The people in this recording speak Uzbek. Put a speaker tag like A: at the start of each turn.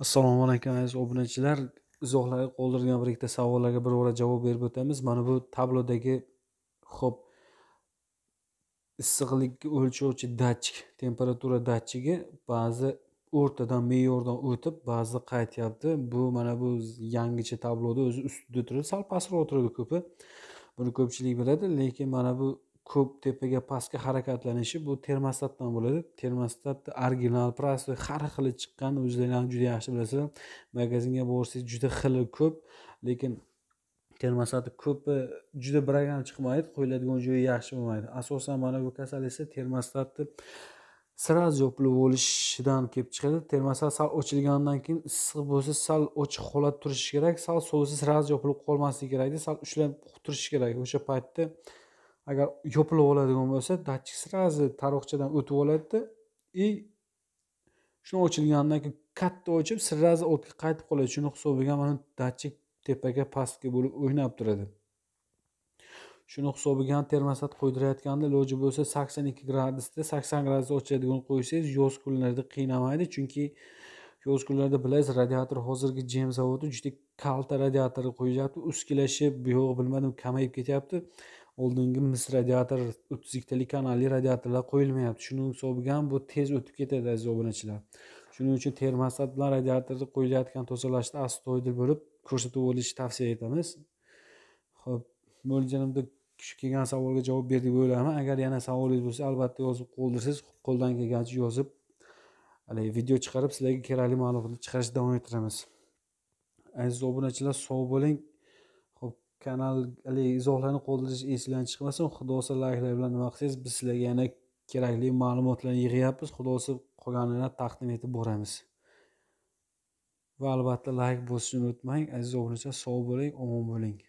A: assalomu alaykum aziz obunachilar izohlarga qoldirgan bir ikkita savollarga bora javob berib o'tamiz mana bu tablodagi ho'p issiqlikni o'lchovchi datchik temperatura datchigi ba'zi o'rtadan me'yordan o'tib ba'zi qaytyapti bu mana bu yangicha tabloda o'zi ustida turib sal pastroq turadi ko'pi buni ko'pchilik biladi lekin mana bu ko'p tepaga pastga harakatlanishi bu termostatdan bo'ladi termostat original простой har xili chiqqan o'zlaringlar juda yaxshi bilasizlar magazinga borsangiz juda xili ko'p lekin termostatni ko'pi juda biragani chiqmaydi qo'yiladigan joyi yaxshi bo'lmaydi asosan mana bu kasal esa termostatni sraz yopilib bo'lishidan kelib chiqadi termostat sal ochilgandan keyin issiq bo'lsa sal ochiq holat turishi kerak sal sovisa sraz yopilib qolmasligi kerakda sal ushlab turishi kerak o'sha paytda agar yopilib oladigan bo'lsa datchik сразу taroqchadan o'tib oladida и shuni ochilgandan keyin katta ochib сразу ortga qaytib qoladi shuni hisobiga mana datchik tepaga pastga bo'lib o'ynab turadi shuni hisobiga termostat qo'ydirayotganda iloji bo'lsa sakson ikki gradusda sakson gradusda ochadigan qo'ysangiz yoz kunlarida qiynamaydi chunki o'z kunlarda bilasiz radiator hozirgi jem zavodi juda kalta radiator qo'yilyapti uskilashib yo'q bilmadim kamayib ketyapti oldingi mis radiator o'ttiz ikkitalik kanalli radiatorlar qo'yilmayapti shuni hisobiga ham bu tez o'tib ketadi aziz obunachilar shuning uchun termostat bilan radiatorni qo'yilayotgan tozalashda astoydil bo'lib ko'rsatib olishni tavsiya etamiz ho'p mo'ljalimda shu kelgan savolga javob berdik deb o'ylayman agar yana savolingiz bo'lsa albatta yozib qoldirsangiz qo'ldan kelgancha yozib haligi video chiqarib sizlarga kerakli ma'lumotni chiqarishni davom ettiramiz aziz obunachilar sog' bo'ling ho'p kanal haligi izohlarni qoldirish esingizdan chiqmasin xudo xohlasa layklar bilan nima qilsangiz biz sizlarga yana kerakli ma'lumotlarni yig'yapmiz xudo xohlasa qolganini taqdim etib boramiz va albatta layk bosishni unutmang aziz obunachilar sog' bo'ling omon bo'ling